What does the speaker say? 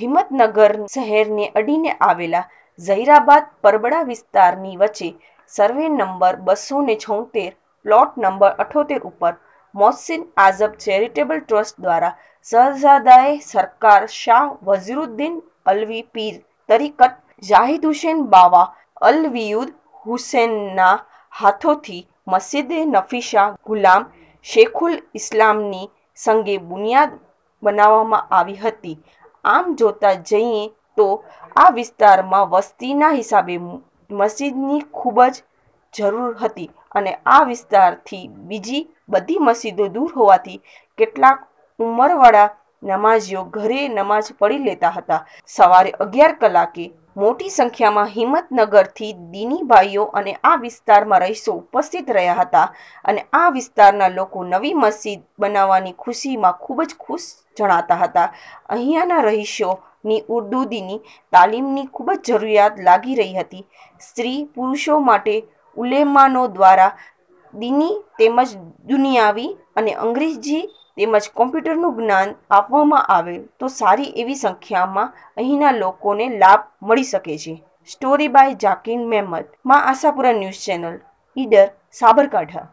હિંમતનગર શહેરને અડીને આવેલા ઝૈરાબાદ પરબડા વિસ્તારની વચ્ચે સર્વે નંબર બસો ને છોતેર પ્લોટ નંબર અઠોતેર ઉપર મોહસિન આઝબ ચેરિટેબલ ટ્રસ્ટ દ્વારા સહઝાદાએ સરકાર શાહ વઝરુદ્દીન અલવી પીર તરીકત જાહિદ હુસેન બાવા અલવીયુદ હુસેનના હાથોથી મસ્જિદે નફીશા ગુલામ શેખુલ ઇસ્લામની સંગે બુનિયાદ બનાવવામાં આવી હતી આમ જોતા જઈએ તો આ વિસ્તારમાં વસ્તીના હિસાબે મસ્જિદની ખૂબ જ જરૂર હતી અને આ વિસ્તારથી બીજી બધી મસ્જિદો દૂર હોવાથી કેટલાક ઉંમરવાળા નમાઝીઓ ઘરે નમાઝ પડી લેતા હતા સવારે અગિયાર કલાકે મોટી સંખ્યામાં હિંમતનગરથી દીનીભાઈઓ અને આ વિસ્તારમાં રહીશો ઉપસ્થિત રહ્યા હતા અને આ વિસ્તારના લોકો નવી મસ્જિદ બનાવવાની ખુશીમાં ખૂબ જ ખુશ જણાતા હતા અહીંયાના રહીશોની ઉર્દુદીની તાલીમની ખૂબ જ જરૂરિયાત લાગી રહી હતી સ્ત્રી પુરુષો માટે ઉલેમાનો દ્વારા દીની તેમજ દુનિયાવી અને અંગ્રેજી તેમજ કોમ્પ્યુટરનું જ્ઞાન આપવામાં આવે તો સારી એવી સંખ્યામાં અહીંના લોકોને લાભ મળી શકે છે સ્ટોરી બાય ઝાકીર મહેમદ માં આશાપુરા ન્યૂઝ ચેનલ ઈડર સાબરકાંઠા